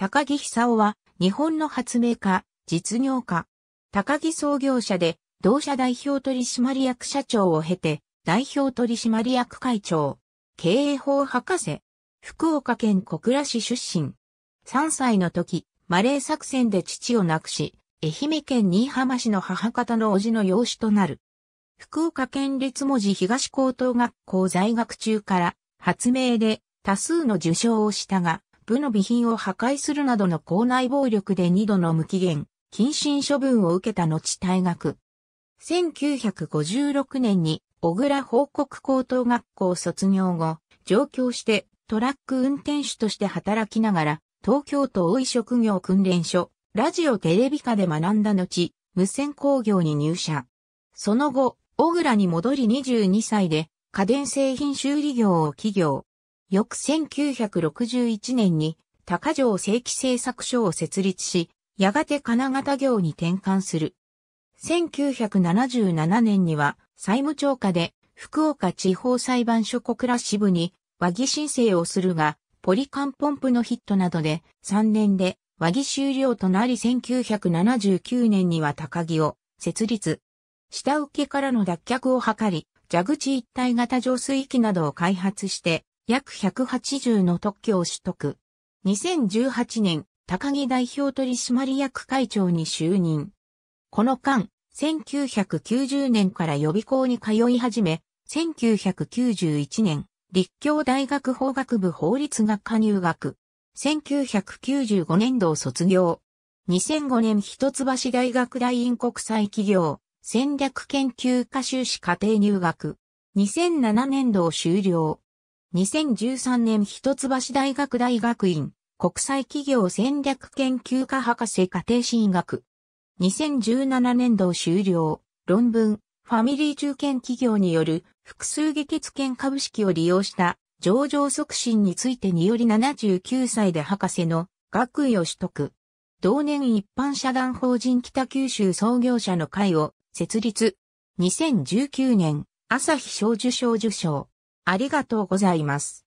高木久夫は日本の発明家、実業家。高木創業者で同社代表取締役社長を経て代表取締役会長。経営法博士。福岡県小倉市出身。3歳の時、マレー作戦で父を亡くし、愛媛県新居浜市の母方の叔父の養子となる。福岡県立文字東高等学校在学中から発明で多数の受賞をしたが、部の備品を破壊するなどの校内暴力で2度の無期限、謹慎処分を受けた後退学。1956年に小倉報告高等学校卒業後、上京してトラック運転手として働きながら、東京都大井職業訓練所、ラジオテレビ科で学んだ後、無線工業に入社。その後、小倉に戻り22歳で、家電製品修理業を起業。翌1961年に高城正規製作所を設立し、やがて金型業に転換する。1977年には債務超過で福岡地方裁判所小倉支部に和議申請をするが、ポリカンポンプのヒットなどで3年で和議終了となり1979年には高木を設立。下請けからの脱却を図り、蛇口一体型浄水器などを開発して約180の特許を取得。2018年、高木代表取締役会長に就任。この間、1990年から予備校に通い始め、1991年、立教大学法学部法律学科入学。1995年度を卒業。2005年一橋大学大院国際企業戦略研究科修士課程入学。2007年度を終了。2013年一橋大学大学院、国際企業戦略研究科博士家庭進学。2017年度終了、論文、ファミリー中堅企業による複数撃欠権株式を利用した上場促進についてにより79歳で博士の学位を取得。同年一般社団法人北九州創業者の会を設立。2019年、朝日小受賞受賞。ありがとうございます。